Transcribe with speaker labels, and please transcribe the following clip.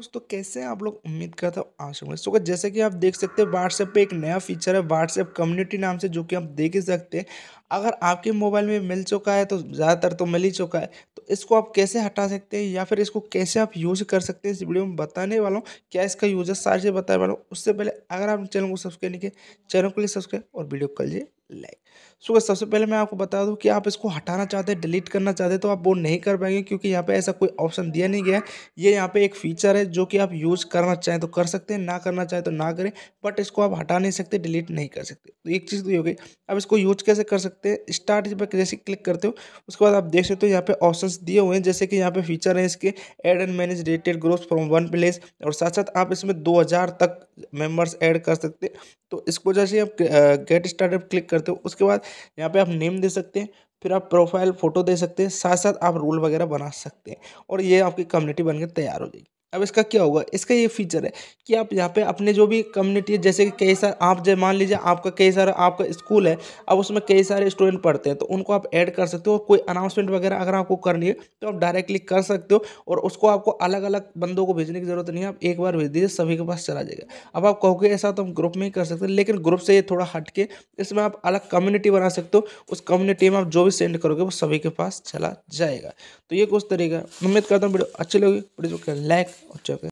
Speaker 1: दोस्तों कैसे आप लोग उम्मीद करते हो आज सो जैसे कि आप देख सकते हैं व्हाट्सएप पे एक नया फीचर है व्हाट्सएप कम्युनिटी नाम से जो कि आप देख ही सकते हैं अगर आपके मोबाइल में मिल चुका है तो ज़्यादातर तो मिल ही चुका है तो इसको आप कैसे हटा सकते हैं या फिर इसको कैसे आप यूज़ कर सकते हैं इस वीडियो में बताने वाला हूँ क्या इसका यूजर सारे बताने वाला हूँ उससे पहले अगर आप चैनल को सब्सक्राइब नहीं किया चैनल को लिए सब्सक्राइब और वीडियो कर लीजिए लाइक सो so, सबसे पहले मैं आपको बता दूं कि आप इसको हटाना चाहते हैं डिलीट करना चाहते हैं तो आप वो नहीं कर पाएंगे क्योंकि यहाँ पे ऐसा कोई ऑप्शन दिया नहीं गया ये ये यहाँ पे एक फीचर है जो कि आप यूज़ करना चाहें तो कर सकते हैं ना करना चाहें तो ना करें बट इसको आप हटा नहीं सकते डिलीट नहीं कर सकते तो एक चीज़ तो ये हो गई अब इसको यूज कैसे कर सकते हैं स्टार्ट पर जैसे क्लिक करते हो उसके बाद आप देख सकते हो यहाँ पे ऑप्शन दिए हुए हैं जैसे कि यहाँ पे फीचर है इसके add and manage related growth from one place और साथ साथ आप इसमें दो तक मेम्बर्स एड कर सकते तो इसको जैसे आप गेट स्टार्टअप क्लिक कर करते हो उसके बाद यहाँ पे आप नेम दे सकते हैं फिर आप प्रोफाइल फ़ोटो दे सकते हैं साथ साथ आप रूल वगैरह बना सकते हैं और ये आपकी कम्युनिटी बनकर तैयार हो जाएगी अब इसका क्या होगा इसका ये फीचर है कि आप यहाँ पे अपने जो भी कम्युनिटी है जैसे कि कई सारे आप जो मान लीजिए आपका कई सारा आपका स्कूल है अब उसमें कई सारे स्टूडेंट पढ़ते हैं तो उनको आप ऐड कर सकते हो कोई अनाउंसमेंट वगैरह अगर आपको करनी है तो आप डायरेक्टली कर सकते हो और उसको आपको अलग अलग बंदों को भेजने की ज़रूरत नहीं है आप एक बार भेज दीजिए सभी के पास चला जाएगा अब आप कहोगे ऐसा तो हम ग्रुप में ही कर सकते हैं लेकिन ग्रुप से ये थोड़ा हट के इसमें आप अलग कम्युनिटी बना सकते हो उस कम्युनिटी में आप जो भी सेंड करोगे वो सभी के पास चला जाएगा तो ये कुछ तरीका उम्मीद करता हूँ वीडियो अच्छी लगी वीडियो लाइक और चौके